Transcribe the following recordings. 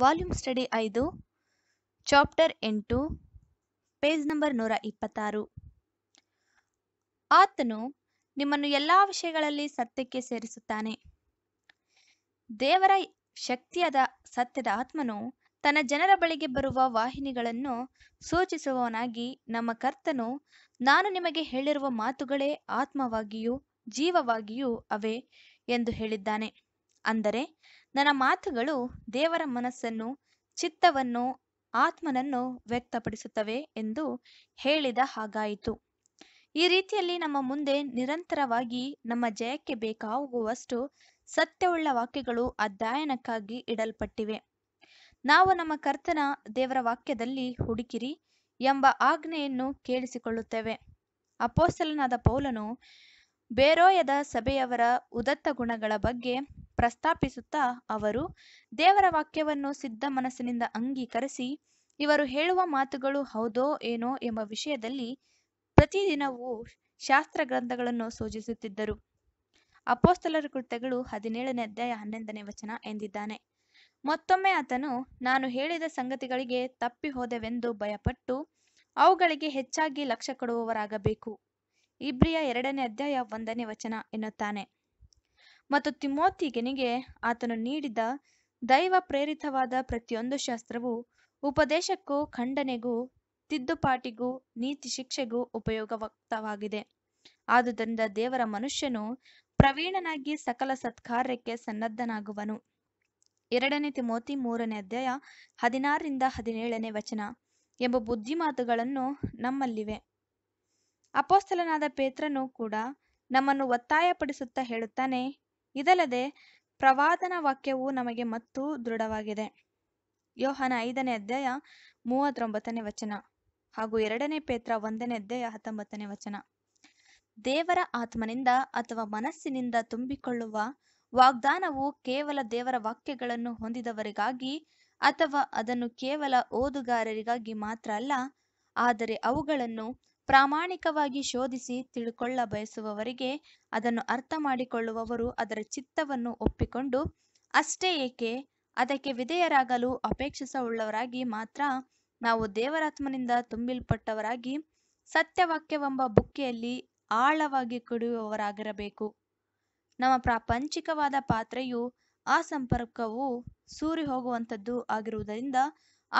volume study ಐದು chapter ಎಂಟು page number ನೂರ ಇಪ್ಪತ್ತಾರು ಆತನು ನಿಮ್ಮನ್ನು ಎಲ್ಲ ವಿಷಯಗಳಲ್ಲಿ ಸತ್ಯಕ್ಕೆ ಸೇರಿಸುತ್ತಾನೆ ದೇವರ ಶಕ್ತಿಯಾದ ಸತ್ಯದ ಆತ್ಮನು ತನ್ನ ಜನರ ಬಳಿಗೆ ಬರುವ ವಾಹಿನಿಗಳನ್ನು ಸೂಚಿಸುವವನಾಗಿ ನಮ್ಮ ಕರ್ತನು ನಾನು ನಿಮಗೆ ಹೇಳಿರುವ ಮಾತುಗಳೇ ಆತ್ಮವಾಗಿಯೂ ಜೀವವಾಗಿಯೂ ಅವೆ ಎಂದು ಹೇಳಿದ್ದಾನೆ ಅಂದರೆ ನನ್ನ ಮಾತುಗಳು ದೇವರ ಮನಸ್ಸನ್ನು ಚಿತ್ತವನ್ನು ಆತ್ಮನನ್ನು ವ್ಯಕ್ತಪಡಿಸುತ್ತವೆ ಎಂದು ಹೇಳಿದ ಹಾಗಾಯಿತು ಈ ರೀತಿಯಲ್ಲಿ ನಮ್ಮ ಮುಂದೆ ನಿರಂತರವಾಗಿ ನಮ್ಮ ಜಯಕ್ಕೆ ಬೇಕಾಗುವಷ್ಟು ಸತ್ಯವುಳ್ಳ ವಾಕ್ಯಗಳು ಅಧ್ಯಯನಕ್ಕಾಗಿ ಇಡಲ್ಪಟ್ಟಿವೆ ನಾವು ನಮ್ಮ ಕರ್ತನ ದೇವರ ವಾಕ್ಯದಲ್ಲಿ ಹುಡುಕಿರಿ ಎಂಬ ಆಜ್ಞೆಯನ್ನು ಕೇಳಿಸಿಕೊಳ್ಳುತ್ತೇವೆ ಅಪೋಸಲನಾದ ಪೌಲನು ಬೇರೋಯದ ಸಭೆಯವರ ಉದತ್ತ ಗುಣಗಳ ಬಗ್ಗೆ ಪ್ರಸ್ತಾಪಿಸುತ್ತಾ ಅವರು ದೇವರ ವಾಕ್ಯವನ್ನು ಸಿದ್ಧ ಮನಸ್ಸಿನಿಂದ ಅಂಗೀಕರಿಸಿ ಇವರು ಹೇಳುವ ಮಾತುಗಳು ಹೌದೋ ಏನೋ ಎಂಬ ವಿಷಯದಲ್ಲಿ ಪ್ರತಿದಿನವೂ ಶಾಸ್ತ್ರ ಗ್ರಂಥಗಳನ್ನು ಸೂಚಿಸುತ್ತಿದ್ದರು ಅಪೋಸ್ತಲರ ಕೃತ್ಯಗಳು ಹದಿನೇಳನೇ ಅಧ್ಯಾಯ ಹನ್ನೊಂದನೇ ವಚನ ಎಂದಿದ್ದಾನೆ ಮತ್ತೊಮ್ಮೆ ಆತನು ನಾನು ಹೇಳಿದ ಸಂಗತಿಗಳಿಗೆ ತಪ್ಪಿ ಹೋದೆವೆಂದು ಭಯಪಟ್ಟು ಅವುಗಳಿಗೆ ಹೆಚ್ಚಾಗಿ ಲಕ್ಷ್ಯ ಕೊಡುವವರಾಗಬೇಕು ಇಬ್ರಿಯ ಎರಡನೇ ಅಧ್ಯಾಯ ಒಂದನೇ ವಚನ ಎನ್ನುತ್ತಾನೆ ಮತ್ತು ತಿಮೋತಿಗನಿಗೆ ಆತನು ನೀಡಿದ ದೈವ ಪ್ರೇರಿತವಾದ ಪ್ರತಿಯೊಂದು ಶಾಸ್ತ್ರವು ಉಪದೇಶಕ್ಕೂ ಖಂಡನೆಗೂ ತಿದ್ದುಪಾಟಿಗೂ ನೀತಿ ಶಿಕ್ಷೆಗೂ ಉಪಯೋಗವಕ್ತವಾಗಿದೆ ಆದುದರಿಂದ ದೇವರ ಮನುಷ್ಯನು ಪ್ರವೀಣನಾಗಿ ಸಕಲ ಸತ್ಕಾರ್ಯಕ್ಕೆ ಸನ್ನದ್ಧನಾಗುವನು ಎರಡನೇ ತಿಮೋತಿ ಮೂರನೇ ಅಧ್ಯಾಯ ಹದಿನಾರರಿಂದ ಹದಿನೇಳನೇ ವಚನ ಎಂಬ ಬುದ್ಧಿಮಾತುಗಳನ್ನು ನಮ್ಮಲ್ಲಿವೆ ಅಪೋಸ್ತಲನಾದ ಪೇತ್ರನು ಕೂಡ ನಮ್ಮನ್ನು ಒತ್ತಾಯಪಡಿಸುತ್ತಾ ಹೇಳುತ್ತಾನೆ ಇದಲ್ಲದೆ ಪ್ರವಾದನ ವಾಕ್ಯವು ನಮಗೆ ಮತ್ತೂ ದೃಢವಾಗಿದೆ ಯೋಹನ ಐದನೇ ಅಧ್ಯಾಯ ಮೂವತ್ತೊಂಬತ್ತನೇ ವಚನ ಹಾಗೂ ಎರಡನೇ ಪೇತ್ರ ಒಂದನೇ ಅಧ್ಯಾಯ ಹತ್ತೊಂಬತ್ತನೇ ವಚನ ದೇವರ ಆತ್ಮನಿಂದ ಅಥವಾ ಮನಸ್ಸಿನಿಂದ ತುಂಬಿಕೊಳ್ಳುವ ವಾಗ್ದಾನವು ಕೇವಲ ದೇವರ ವಾಕ್ಯಗಳನ್ನು ಹೊಂದಿದವರಿಗಾಗಿ ಅಥವಾ ಅದನ್ನು ಕೇವಲ ಓದುಗಾರರಿಗಾಗಿ ಮಾತ್ರ ಅಲ್ಲ ಆದರೆ ಅವುಗಳನ್ನು ಪ್ರಾಮಾಣಿಕವಾಗಿ ಶೋಧಿಸಿ ತಿಳ್ಕೊಳ್ಳ ಬಯಸುವವರಿಗೆ ಅದನ್ನು ಅರ್ಥ ಮಾಡಿಕೊಳ್ಳುವವರು ಅದರ ಚಿತ್ತವನ್ನು ಒಪ್ಪಿಕೊಂಡು ಅಷ್ಟೇ ಏಕೆ ಅದಕ್ಕೆ ವಿಧೇಯರಾಗಲು ಅಪೇಕ್ಷಿಸ ಉಳ್ಳವರಾಗಿ ಮಾತ್ರ ನಾವು ದೇವರಾತ್ಮನಿಂದ ತುಂಬಿಲ್ಪಟ್ಟವರಾಗಿ ಸತ್ಯವಾಕ್ಯವೆಂಬ ಬುಕ್ಕೆಯಲ್ಲಿ ಆಳವಾಗಿ ಕುಡಿಯುವವರಾಗಿರಬೇಕು ನಮ್ಮ ಪ್ರಾಪಂಚಿಕವಾದ ಪಾತ್ರೆಯು ಆ ಸಂಪರ್ಕವು ಸೂರಿ ಹೋಗುವಂಥದ್ದು ಆಗಿರುವುದರಿಂದ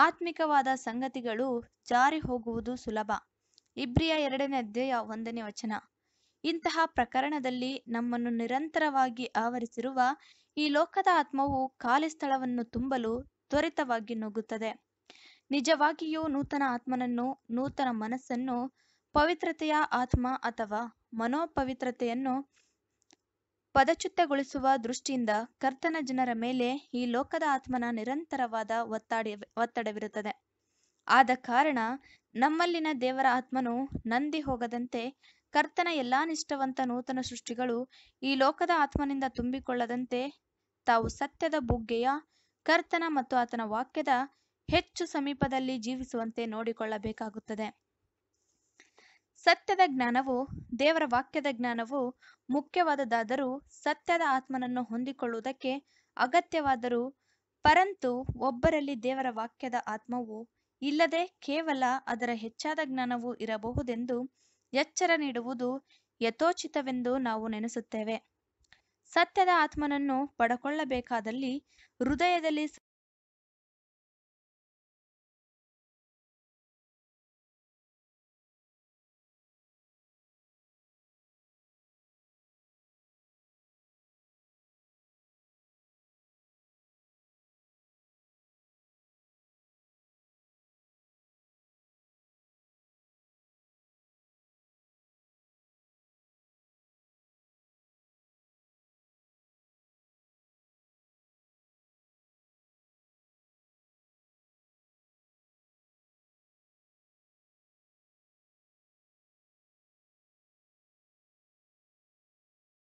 ಆತ್ಮಿಕವಾದ ಸಂಗತಿಗಳು ಜಾರಿ ಹೋಗುವುದು ಸುಲಭ ಇಬ್ರಿಯ ಎರಡನೇ ಅಧ್ಯಾಯ ಒಂದನೇ ವಚನ ಇಂತಹ ಪ್ರಕರಣದಲ್ಲಿ ನಮ್ಮನ್ನು ನಿರಂತರವಾಗಿ ಆವರಿಸಿರುವ ಈ ಲೋಕದ ಆತ್ಮವು ಖಾಲಿ ಸ್ಥಳವನ್ನು ತುಂಬಲು ತ್ವರಿತವಾಗಿ ನುಗ್ಗುತ್ತದೆ ನಿಜವಾಗಿಯೂ ನೂತನ ಆತ್ಮನನ್ನು ನೂತನ ಮನಸ್ಸನ್ನು ಪವಿತ್ರತೆಯ ಆತ್ಮ ಅಥವಾ ಮನೋಪವಿತ್ರತೆಯನ್ನು ಪದಚ್ಯುತಗೊಳಿಸುವ ದೃಷ್ಟಿಯಿಂದ ಕರ್ತನ ಜನರ ಮೇಲೆ ಈ ಲೋಕದ ಆತ್ಮನ ನಿರಂತರವಾದ ಒತ್ತಾಡಿ ಒತ್ತಡವಿರುತ್ತದೆ ಆದ ಕಾರಣ ನಮ್ಮಲ್ಲಿನ ದೇವರ ಆತ್ಮನು ನಂದಿ ಹೋಗದಂತೆ ಕರ್ತನ ಎಲ್ಲಾ ನಿಷ್ಠವಂತ ನೂತನ ಸೃಷ್ಟಿಗಳು ಈ ಲೋಕದ ಆತ್ಮನಿಂದ ತುಂಬಿಕೊಳ್ಳದಂತೆ ತಾವು ಸತ್ಯದ ಬುಗ್ಗೆಯ ಕರ್ತನ ಮತ್ತು ಆತನ ವಾಕ್ಯದ ಹೆಚ್ಚು ಸಮೀಪದಲ್ಲಿ ಜೀವಿಸುವಂತೆ ನೋಡಿಕೊಳ್ಳಬೇಕಾಗುತ್ತದೆ ಸತ್ಯದ ಜ್ಞಾನವು ದೇವರ ವಾಕ್ಯದ ಜ್ಞಾನವು ಮುಖ್ಯವಾದದಾದರೂ ಸತ್ಯದ ಆತ್ಮನನ್ನು ಹೊಂದಿಕೊಳ್ಳುವುದಕ್ಕೆ ಅಗತ್ಯವಾದರೂ ಪರಂತು ಒಬ್ಬರಲ್ಲಿ ದೇವರ ವಾಕ್ಯದ ಆತ್ಮವು ಇಲ್ಲದೆ ಕೇವಲ ಅದರ ಹೆಚ್ಚಾದ ಜ್ಞಾನವೂ ಇರಬಹುದೆಂದು ಎಚ್ಚರ ನೀಡುವುದು ಯಥೋಚಿತವೆಂದು ನಾವು ನೆನೆಸುತ್ತೇವೆ ಸತ್ಯದ ಆತ್ಮನನ್ನು ಪಡಕೊಳ್ಳಬೇಕಾದಲ್ಲಿ ಹೃದಯದಲ್ಲಿ